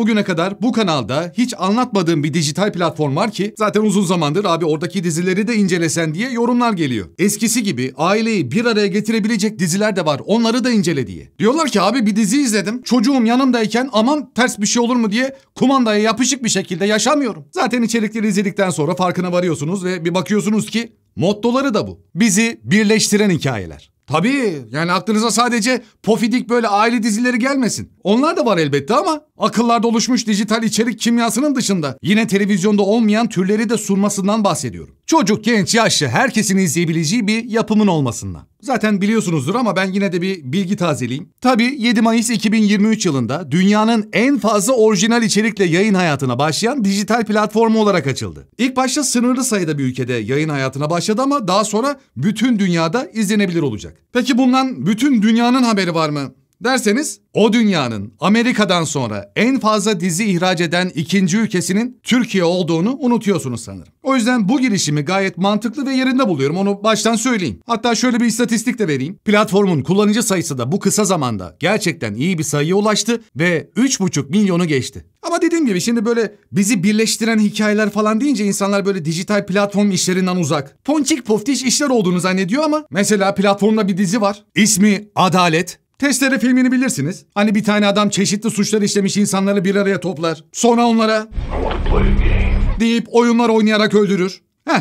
Bugüne kadar bu kanalda hiç anlatmadığım bir dijital platform var ki zaten uzun zamandır abi oradaki dizileri de incelesen diye yorumlar geliyor. Eskisi gibi aileyi bir araya getirebilecek diziler de var onları da incele diye. Diyorlar ki abi bir dizi izledim çocuğum yanımdayken aman ters bir şey olur mu diye kumandaya yapışık bir şekilde yaşamıyorum. Zaten içerikleri izledikten sonra farkına varıyorsunuz ve bir bakıyorsunuz ki mottoları da bu. Bizi birleştiren hikayeler. Tabii yani aklınıza sadece pofidik böyle aile dizileri gelmesin. Onlar da var elbette ama akıllarda oluşmuş dijital içerik kimyasının dışında yine televizyonda olmayan türleri de sunmasından bahsediyorum. Çocuk, genç, yaşlı herkesin izleyebileceği bir yapımın olmasından. Zaten biliyorsunuzdur ama ben yine de bir bilgi tazeleyeyim. Tabi, 7 Mayıs 2023 yılında dünyanın en fazla orijinal içerikle yayın hayatına başlayan dijital platformu olarak açıldı. İlk başta sınırlı sayıda bir ülkede yayın hayatına başladı ama daha sonra bütün dünyada izlenebilir olacak. Peki bundan bütün dünyanın haberi var mı? derseniz o dünyanın Amerika'dan sonra en fazla dizi ihraç eden ikinci ülkesinin Türkiye olduğunu unutuyorsunuz sanırım. O yüzden bu girişimi gayet mantıklı ve yerinde buluyorum onu baştan söyleyeyim. Hatta şöyle bir istatistik de vereyim. Platformun kullanıcı sayısı da bu kısa zamanda gerçekten iyi bir sayıya ulaştı ve 3,5 milyonu geçti. Ama dediğim gibi şimdi böyle bizi birleştiren hikayeler falan deyince insanlar böyle dijital platform işlerinden uzak. Ponçik poftiş işler olduğunu zannediyor ama mesela platformda bir dizi var. İsmi Adalet. Testere filmini bilirsiniz. Hani bir tane adam çeşitli suçlar işlemiş insanları bir araya toplar. Sonra onlara deyip oyunlar oynayarak öldürür. Heh.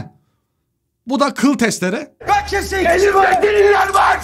Bu da kıl testere.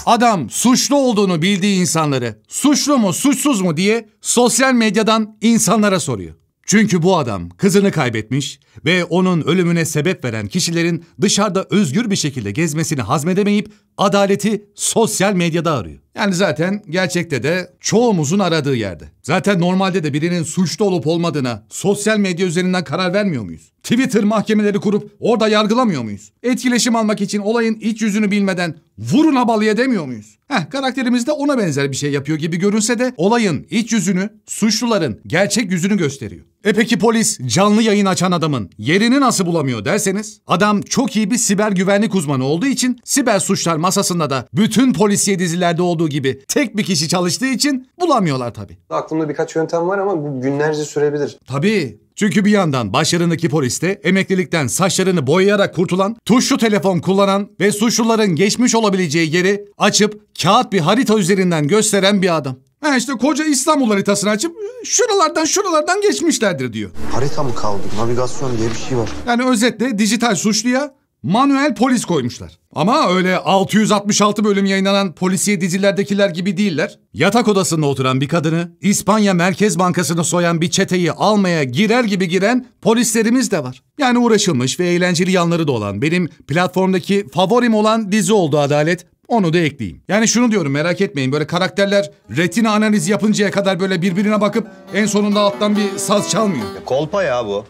Adam suçlu olduğunu bildiği insanları suçlu mu suçsuz mu diye sosyal medyadan insanlara soruyor. Çünkü bu adam kızını kaybetmiş ve onun ölümüne sebep veren kişilerin dışarıda özgür bir şekilde gezmesini hazmedemeyip adaleti sosyal medyada arıyor. Yani zaten gerçekte de çoğumuzun aradığı yerde. Zaten normalde de birinin suçlu olup olmadığına sosyal medya üzerinden karar vermiyor muyuz? Twitter mahkemeleri kurup orada yargılamıyor muyuz? Etkileşim almak için olayın iç yüzünü bilmeden vurun habalıya demiyor muyuz? Heh karakterimiz de ona benzer bir şey yapıyor gibi görünse de olayın iç yüzünü suçluların gerçek yüzünü gösteriyor. E peki polis canlı yayın açan adamın yerini nasıl bulamıyor derseniz adam çok iyi bir siber güvenlik uzmanı olduğu için siber suçlar masasında da bütün polisiye dizilerde olduğu olduğu gibi tek bir kişi çalıştığı için bulamıyorlar tabii. Aklımda birkaç yöntem var ama bu günlerce sürebilir. Tabii. Çünkü bir yandan başlarındaki poliste emeklilikten saçlarını boyayarak kurtulan, tuşlu telefon kullanan ve suçluların geçmiş olabileceği yeri açıp kağıt bir harita üzerinden gösteren bir adam. Ha işte koca İstanbul haritasını açıp şuralardan şuralardan geçmişlerdir diyor. Harita mı kaldı? Navigasyon diye bir şey var. Yani özetle dijital suçluya manuel polis koymuşlar. Ama öyle 666 bölüm yayınlanan polisiye dizilerdekiler gibi değiller. Yatak odasında oturan bir kadını, İspanya Merkez Bankası'nı soyan bir çeteyi almaya girer gibi giren polislerimiz de var. Yani uğraşılmış ve eğlenceli yanları da olan benim platformdaki favorim olan dizi oldu Adalet. Onu da ekleyeyim. Yani şunu diyorum merak etmeyin böyle karakterler retina analizi yapıncaya kadar böyle birbirine bakıp en sonunda alttan bir saz çalmıyor. Kolpa ya bu.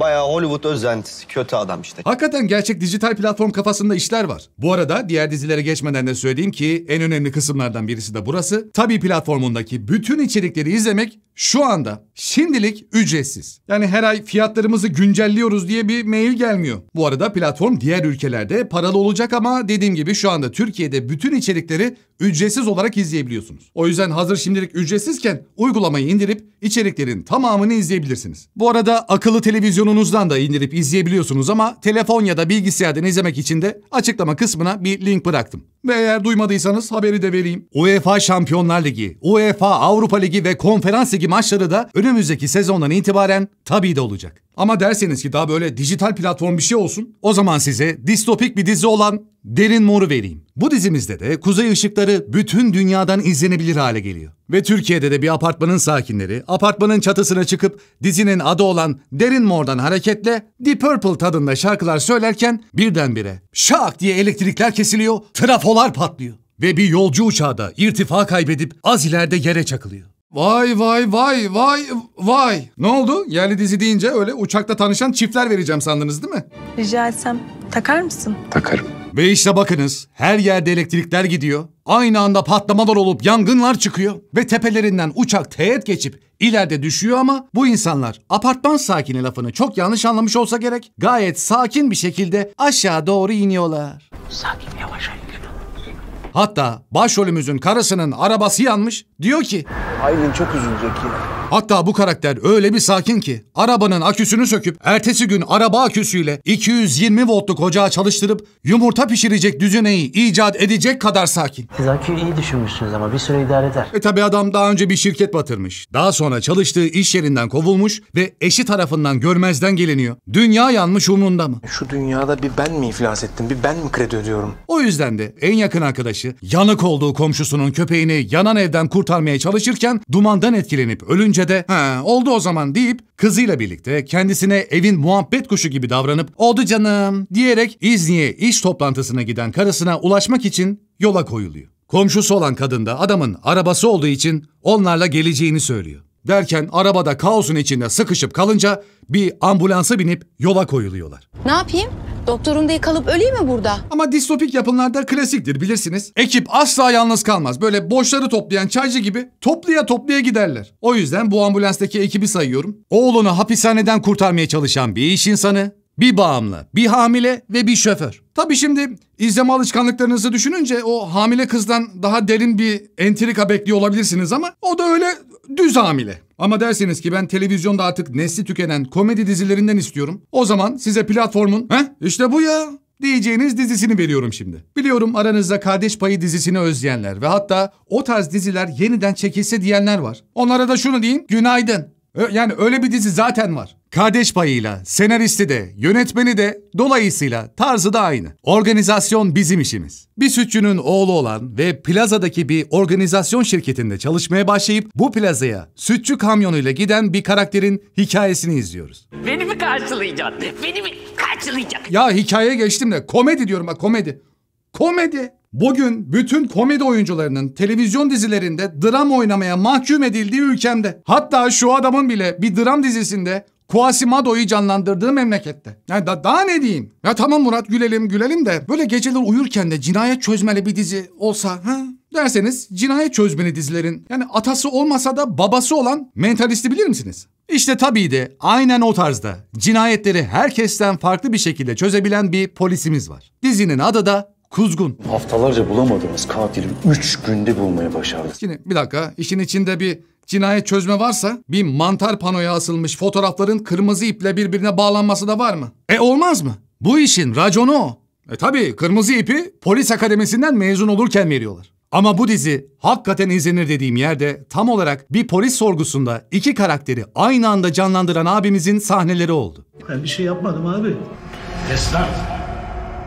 Bayağı Hollywood özentisi, kötü adam işte. Hakikaten gerçek dijital platform kafasında işler var. Bu arada diğer dizilere geçmeden de söyleyeyim ki en önemli kısımlardan birisi de burası. Tabii platformundaki bütün içerikleri izlemek şu anda şimdilik ücretsiz. Yani her ay fiyatlarımızı güncelliyoruz diye bir mail gelmiyor. Bu arada platform diğer ülkelerde paralı olacak ama dediğim gibi şu anda Türkiye'de bütün içerikleri ücretsiz olarak izleyebiliyorsunuz. O yüzden hazır şimdilik ücretsizken uygulamayı indirip içeriklerin tamamını izleyebilirsiniz. Bu arada akıllı televizyonunuzdan da indirip izleyebiliyorsunuz ama telefon ya da bilgisayardan izlemek için de açıklama kısmına bir link bıraktım. Ve eğer duymadıysanız haberi de vereyim. UEFA Şampiyonlar Ligi, UEFA Avrupa Ligi ve Konferans Ligi Türkiye'deki maçları da önümüzdeki sezondan itibaren tabi de olacak. Ama derseniz ki daha böyle dijital platform bir şey olsun. O zaman size distopik bir dizi olan Derin Mor'u vereyim. Bu dizimizde de kuzey ışıkları bütün dünyadan izlenebilir hale geliyor. Ve Türkiye'de de bir apartmanın sakinleri apartmanın çatısına çıkıp dizinin adı olan Derin Mor'dan hareketle Deep Purple tadında şarkılar söylerken birdenbire şak diye elektrikler kesiliyor, trafolar patlıyor. Ve bir yolcu uçağı da irtifa kaybedip az ileride yere çakılıyor. Vay vay vay vay vay. Ne oldu? Yerli dizi deyince öyle uçakta tanışan çiftler vereceğim sandınız değil mi? Rica etsem takar mısın? Takarım. Ve işte bakınız her yerde elektrikler gidiyor. Aynı anda patlamalar olup yangınlar çıkıyor. Ve tepelerinden uçak teğet geçip ileride düşüyor ama bu insanlar apartman sakini lafını çok yanlış anlamış olsa gerek gayet sakin bir şekilde aşağı doğru iniyorlar. Sakin yavaş Hatta başrolümüzün karısının arabası yanmış. Diyor ki... Aylin çok üzülecek yine. Hatta bu karakter öyle bir sakin ki arabanın aküsünü söküp ertesi gün araba aküsüyle 220 voltluk ocağı çalıştırıp yumurta pişirecek düzeneyi icat edecek kadar sakin. Siz aküyü iyi düşünmüşsünüz ama bir süre idare eder. E tabi adam daha önce bir şirket batırmış. Daha sonra çalıştığı iş yerinden kovulmuş ve eşi tarafından görmezden geliniyor. Dünya yanmış umrunda mı? Şu dünyada bir ben mi iflas ettim? Bir ben mi kredi ödüyorum? O yüzden de en yakın arkadaşı yanık olduğu komşusunun köpeğini yanan evden kurtarmaya çalışırken dumandan etkilenip ölünce görünce de ha oldu o zaman deyip kızıyla birlikte kendisine evin muhabbet kuşu gibi davranıp oldu canım diyerek İzni'ye iş toplantısına giden karısına ulaşmak için yola koyuluyor. Komşusu olan kadın da adamın arabası olduğu için onlarla geleceğini söylüyor. Derken arabada kaosun içinde sıkışıp kalınca bir ambulansa binip yola koyuluyorlar. Ne yapayım? Doktorumda kalıp öleyim mi burada? Ama distopik yapımlarda klasiktir bilirsiniz. Ekip asla yalnız kalmaz. Böyle boşları toplayan çaycı gibi toplaya toplaya giderler. O yüzden bu ambulanstaki ekibi sayıyorum. Oğlunu hapishaneden kurtarmaya çalışan bir iş insanı, bir bağımlı, bir hamile ve bir şoför. Tabii şimdi izleme alışkanlıklarınızı düşününce o hamile kızdan daha derin bir entrika bekliyor olabilirsiniz ama o da öyle düz hamile. Ama derseniz ki ben televizyonda artık nesli tükenen komedi dizilerinden istiyorum. O zaman size platformun heh işte bu ya diyeceğiniz dizisini veriyorum şimdi. Biliyorum aranızda Kardeş Payı dizisini özleyenler ve hatta o tarz diziler yeniden çekilse diyenler var. Onlara da şunu diyeyim günaydın. Yani öyle bir dizi zaten var. Kardeş payıyla, senaristi de, yönetmeni de, dolayısıyla tarzı da aynı. Organizasyon bizim işimiz. Bir sütçünün oğlu olan ve plazadaki bir organizasyon şirketinde çalışmaya başlayıp bu plazaya sütçü kamyonuyla giden bir karakterin hikayesini izliyoruz. Beni mi karşılayacaksın? Beni mi karşılayacaksın? Ya hikaye geçtim de komedi diyorum ha komedi. Komedi. Bugün bütün komedi oyuncularının televizyon dizilerinde dram oynamaya mahkum edildiği ülkemde. Hatta şu adamın bile bir dram dizisinde Quasimodo'yu canlandırdığı memlekette. Yani da, daha ne diyeyim? Ya tamam Murat gülelim gülelim de böyle geceler uyurken de cinayet çözmeli bir dizi olsa ha? Derseniz cinayet çözmeli dizilerin yani atası olmasa da babası olan mentalisti bilir misiniz? İşte tabii de aynen o tarzda cinayetleri herkesten farklı bir şekilde çözebilen bir polisimiz var. Dizinin adı da Kuzgun. Haftalarca bulamadığımız katili 3 günde bulmayı başardık. Şimdi bir dakika işin içinde bir cinayet çözme varsa bir mantar panoya asılmış fotoğrafların kırmızı iple birbirine bağlanması da var mı? E olmaz mı? Bu işin raconu o. E tabi kırmızı ipi polis akademisinden mezun olurken veriyorlar. Ama bu dizi hakikaten izlenir dediğim yerde tam olarak bir polis sorgusunda iki karakteri aynı anda canlandıran abimizin sahneleri oldu. Ben bir şey yapmadım abi. Esnaf.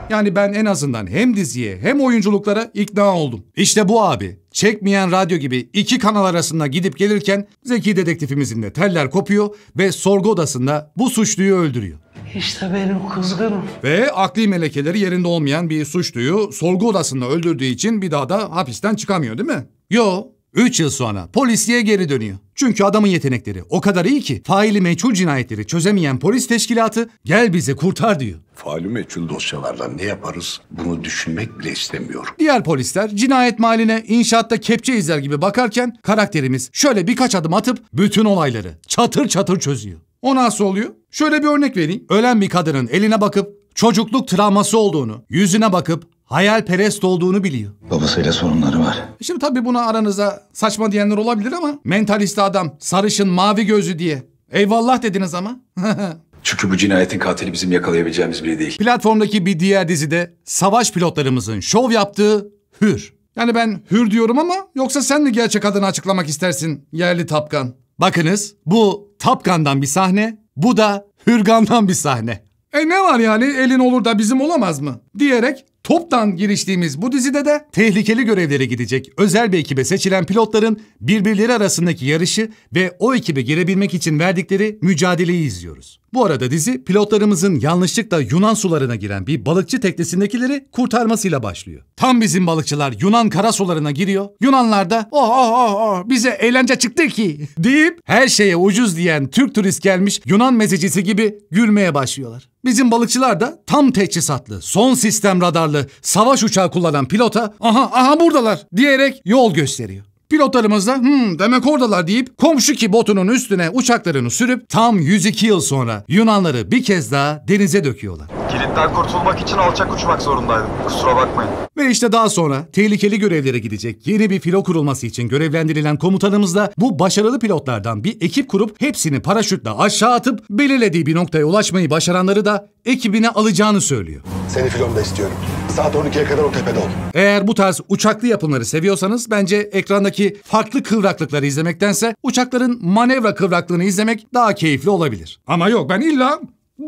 Yani ben en azından hem diziye hem oyunculuklara ikna oldum. İşte bu abi. Çekmeyen radyo gibi iki kanal arasında gidip gelirken Zeki dedektifimizin de teller kopuyor ve sorgu odasında bu suçluyu öldürüyor. İşte benim kızgınım. Ve akli melekeleri yerinde olmayan bir suçluyu sorgu odasında öldürdüğü için bir daha da hapisten çıkamıyor değil mi? Yo, Üç yıl sonra polisliğe geri dönüyor. Çünkü adamın yetenekleri o kadar iyi ki faili meçhul cinayetleri çözemeyen polis teşkilatı gel bizi kurtar diyor. Faili meçhul dosyalarla ne yaparız bunu düşünmek bile istemiyorum. Diğer polisler cinayet mahaline inşaatta kepçe izler gibi bakarken karakterimiz şöyle birkaç adım atıp bütün olayları çatır çatır çözüyor. O nasıl oluyor? Şöyle bir örnek vereyim. Ölen bir kadının eline bakıp çocukluk travması olduğunu, yüzüne bakıp hayalperest olduğunu biliyor. Babasıyla sorunları var. Şimdi tabii buna aranıza saçma diyenler olabilir ama mentalist adam sarışın mavi gözü diye eyvallah dediniz ama. Çünkü bu cinayetin katili bizim yakalayabileceğimiz biri değil. Platformdaki bir diğer dizide savaş pilotlarımızın şov yaptığı Hür. Yani ben Hür diyorum ama yoksa sen mi gerçek adını açıklamak istersin yerli Tapkan? Bakınız bu Tapkan'dan bir sahne, bu da Hürgan'dan bir sahne. E ne var yani elin olur da bizim olamaz mı? Diyerek toptan giriştiğimiz bu dizide de tehlikeli görevlere gidecek özel bir ekibe seçilen pilotların birbirleri arasındaki yarışı ve o ekibe girebilmek için verdikleri mücadeleyi izliyoruz. Bu arada dizi pilotlarımızın yanlışlıkla Yunan sularına giren bir balıkçı teknesindekileri kurtarmasıyla başlıyor. Tam bizim balıkçılar Yunan kara sularına giriyor. Yunanlar da oh oh oh oh bize eğlence çıktı ki deyip her şeye ucuz diyen Türk turist gelmiş Yunan mezecisi gibi gülmeye başlıyorlar. Bizim balıkçılar da tam teçhizatlı, son sistem radarlı, savaş uçağı kullanan pilota aha aha buradalar diyerek yol gösteriyor. Pilotlarımız da hmm demek oradalar deyip komşu ki botunun üstüne uçaklarını sürüp tam 102 yıl sonra Yunanları bir kez daha denize döküyorlar. Kilitten kurtulmak için alçak uçmak zorundaydım. Kusura bakmayın. Ve işte daha sonra tehlikeli görevlere gidecek yeni bir filo kurulması için görevlendirilen komutanımız da bu başarılı pilotlardan bir ekip kurup hepsini paraşütle aşağı atıp belirlediği bir noktaya ulaşmayı başaranları da ekibine alacağını söylüyor. Seni filomda istiyorum. Saat 12'ye kadar o tepede ol. Eğer bu tarz uçaklı yapımları seviyorsanız bence ekrandaki farklı kıvraklıkları izlemektense uçakların manevra kıvraklığını izlemek daha keyifli olabilir. Ama yok ben illa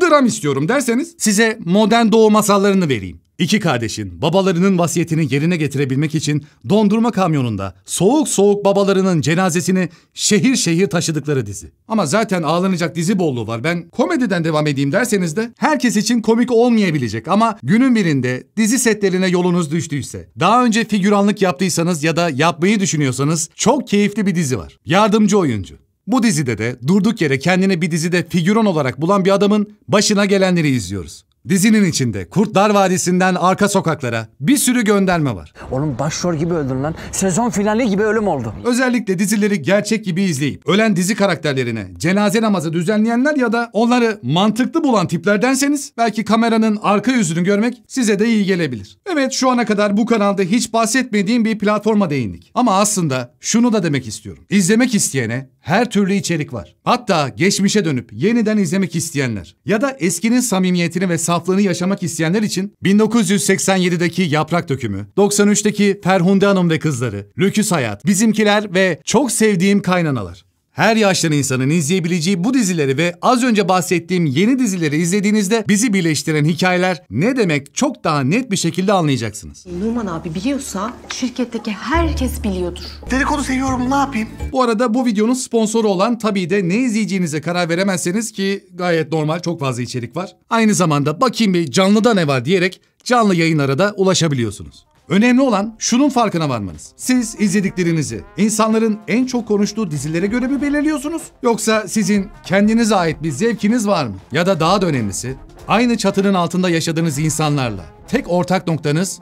dram istiyorum derseniz size modern doğu masallarını vereyim. İki kardeşin babalarının vasiyetini yerine getirebilmek için dondurma kamyonunda soğuk soğuk babalarının cenazesini şehir şehir taşıdıkları dizi. Ama zaten ağlanacak dizi bolluğu var. Ben komediden devam edeyim derseniz de herkes için komik olmayabilecek ama günün birinde dizi setlerine yolunuz düştüyse, daha önce figüranlık yaptıysanız ya da yapmayı düşünüyorsanız çok keyifli bir dizi var. Yardımcı oyuncu. Bu dizide de durduk yere kendini bir dizide figüran olarak bulan bir adamın başına gelenleri izliyoruz. Dizinin içinde Kurtlar Vadisi'nden arka sokaklara bir sürü gönderme var. Onun başrol gibi öldün lan. Sezon finali gibi ölüm oldu. Özellikle dizileri gerçek gibi izleyip ölen dizi karakterlerine cenaze namazı düzenleyenler ya da onları mantıklı bulan tiplerdenseniz belki kameranın arka yüzünü görmek size de iyi gelebilir. Evet şu ana kadar bu kanalda hiç bahsetmediğim bir platforma değindik. Ama aslında şunu da demek istiyorum. İzlemek isteyene her türlü içerik var. Hatta geçmişe dönüp yeniden izlemek isteyenler ya da eskinin samimiyetini ve saflığını yaşamak isteyenler için 1987'deki Yaprak Dökümü, 93'teki Ferhunde Hanım ve Kızları, Lüküs Hayat, Bizimkiler ve çok sevdiğim kaynanalar. Her yaşlı insanın izleyebileceği bu dizileri ve az önce bahsettiğim yeni dizileri izlediğinizde bizi birleştiren hikayeler ne demek çok daha net bir şekilde anlayacaksınız. Numan abi biliyorsa şirketteki herkes biliyordur. Dedikodu seviyorum ne yapayım? Bu arada bu videonun sponsoru olan tabii de ne izleyeceğinize karar veremezseniz ki gayet normal çok fazla içerik var. Aynı zamanda bakayım bir canlıda ne var diyerek canlı yayınlara da ulaşabiliyorsunuz. Önemli olan şunun farkına varmanız. Siz izlediklerinizi insanların en çok konuştuğu dizilere göre mi belirliyorsunuz? Yoksa sizin kendinize ait bir zevkiniz var mı? Ya da daha da önemlisi aynı çatının altında yaşadığınız insanlarla tek ortak noktanız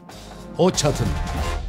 o çatının.